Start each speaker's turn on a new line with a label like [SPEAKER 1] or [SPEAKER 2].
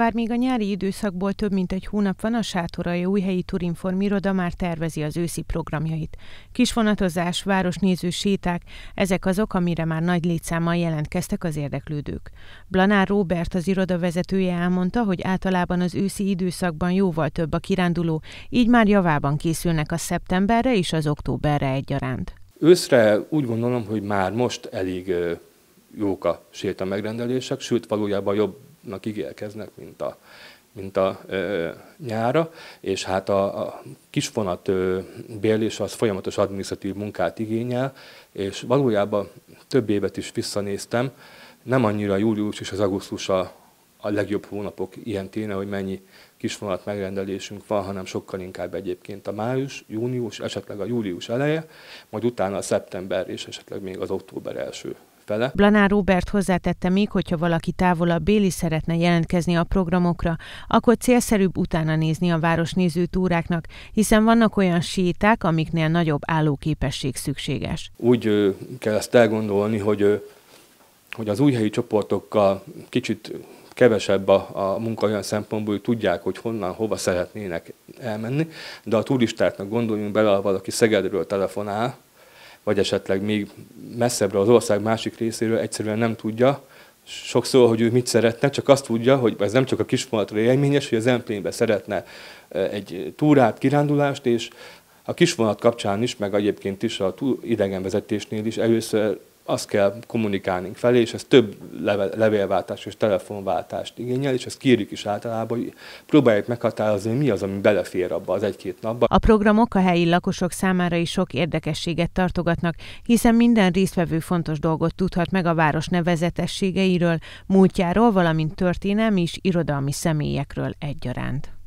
[SPEAKER 1] Bár még a nyári időszakból több mint egy hónap van, a Sátorai Újhelyi Turinform iroda már tervezi az őszi programjait. Kisvonatozás, városnéző séták, ezek azok, amire már nagy létszámmal jelentkeztek az érdeklődők. Blanár Robert az iroda vezetője elmondta, hogy általában az őszi időszakban jóval több a kiránduló, így már javában készülnek a szeptemberre és az októberre egyaránt.
[SPEAKER 2] Őszre úgy gondolom, hogy már most elég jók a sétamegrendelések, sőt valójában jobb hónapnak ígérkeznek, mint a, mint a ö, nyára, és hát a, a kisvonat ö, bérlés az folyamatos administratív munkát igényel, és valójában több évet is visszanéztem, nem annyira július és az augusztus a, a legjobb hónapok ilyen téne, hogy mennyi kisvonat megrendelésünk van, hanem sokkal inkább egyébként a május, június, esetleg a július eleje, majd utána a szeptember és esetleg még az október első vele.
[SPEAKER 1] Blanár Robert hozzátette még, hogyha valaki távolabb Béli szeretne jelentkezni a programokra, akkor célszerűbb utána nézni a városnéző túráknak, hiszen vannak olyan séták, amiknél nagyobb állóképesség szükséges.
[SPEAKER 2] Úgy kell ezt elgondolni, hogy, hogy az újhelyi csoportokkal kicsit kevesebb a, a munka olyan szempontból, hogy tudják, hogy honnan, hova szeretnének elmenni, de a turistáknak gondoljunk bele, ha valaki Szegedről telefonál, vagy esetleg még messzebbre az ország másik részéről egyszerűen nem tudja, sokszor, hogy ő mit szeretne, csak azt tudja, hogy ez nem csak a kisvonatra élményes, hogy az emplénbe szeretne eh, egy túrát, kirándulást, és a kisvonat kapcsán is, meg egyébként is a idegenvezetésnél is először azt kell kommunikálnunk felé, és ez több levélváltást és telefonváltást igényel, és ezt kérjük is általában, hogy próbáljuk meghatározni, mi az, ami belefér abba az egy-két
[SPEAKER 1] napba. A programok a helyi lakosok számára is sok érdekességet tartogatnak, hiszen minden résztvevő fontos dolgot tudhat meg a város nevezetességeiről, múltjáról, valamint történelmi és irodalmi személyekről egyaránt.